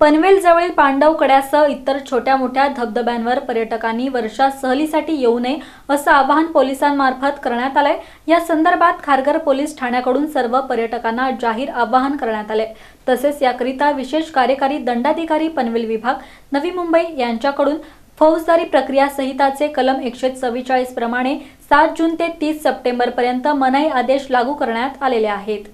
पनवेलजवळील पांडव कड्यासह इतर छोट्या मोठ्या धबधब्यांवर पर्यटकांनी वर्षा सहलीसाठी येऊ नये असं आवाहन पोलिसांमार्फत करण्यात आलंय या संदर्भात खारघर पोलीस ठाण्याकडून सर्व पर्यटकांना जाहीर आवाहन करण्यात आलंय तसेच याकरिता विशेष कार्यकारी दंडाधिकारी पनवेल विभाग नवी मुंबई यांच्याकडून फौजदारी प्रक्रिया संहिताचे कलम एकशे प्रमाणे सात जून ते तीस सप्टेंबरपर्यंत मनाई आदेश लागू करण्यात आलेले आहेत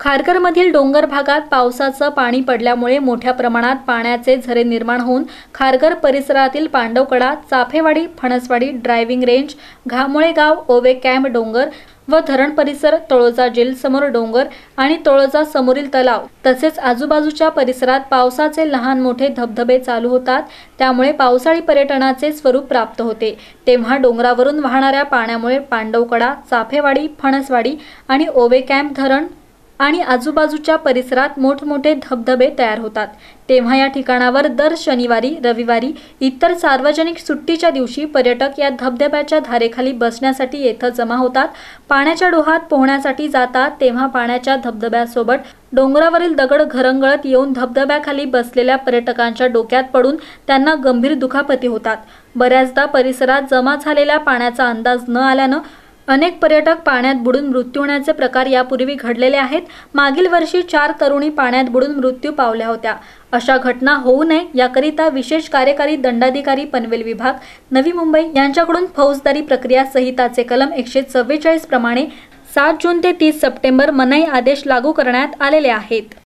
खारघरमधील डोंगर भागात पावसाचं पाणी पडल्यामुळे मोठ्या प्रमाणात पाण्याचे झरे निर्माण होऊन खारघर परिसरातील पांडवकडा चाफेवाडी फणसवाडी ड्रायव्हिंग रेंज घामोळे गाव ओवे कॅम्प डोंगर व धरण परिसर तळोजा जेलसमोर डोंगर आणि तळोजा समोरील तलाव तसेच आजूबाजूच्या परिसरात पावसाचे लहान मोठे धबधबे चालू होतात त्यामुळे पावसाळी पर्यटनाचे स्वरूप प्राप्त होते तेव्हा डोंगरावरून वाहणाऱ्या पाण्यामुळे पांडवकडा चाफेवाडी फणसवाडी आणि ओवे कॅम्प धरण आणि आजूबाजूच्या परिसरात मोठमोठे धबधबे तयार होतात तेव्हा या ठिकाणावर दर शनिवारी रविवारी इतर सार्वजनिक सुट्टीच्या दिवशी पर्यटक या धबधब्याच्या धारेखाली बसण्यासाठी येथं जमा होतात पाण्याच्या डोहात पोहण्यासाठी जातात तेव्हा पाण्याच्या धबधब्यासोबत डोंगरावरील दगड घरंगळत येऊन धबधब्याखाली बसलेल्या पर्यटकांच्या डोक्यात पडून त्यांना गंभीर दुखापती होतात बऱ्याचदा परिसरात जमा झालेल्या पाण्याचा अंदाज न आल्यानं अनेक पर्यटक पाण्यात बुडून मृत्यू होण्याचे प्रकार यापूर्वी घडलेले आहेत मागील वर्षी चार तरुणी पाण्यात बुडून मृत्यू पावल्या होत्या अशा घटना होऊ नये याकरिता विशेष कार्यकारी दंडाधिकारी पनवेल विभाग नवी मुंबई यांच्याकडून फौजदारी प्रक्रिया संहिताचे कलम एकशे चव्वेचाळीस प्रमाणे सात जून ते तीस सप्टेंबर मनाई आदेश लागू करण्यात आलेले आहेत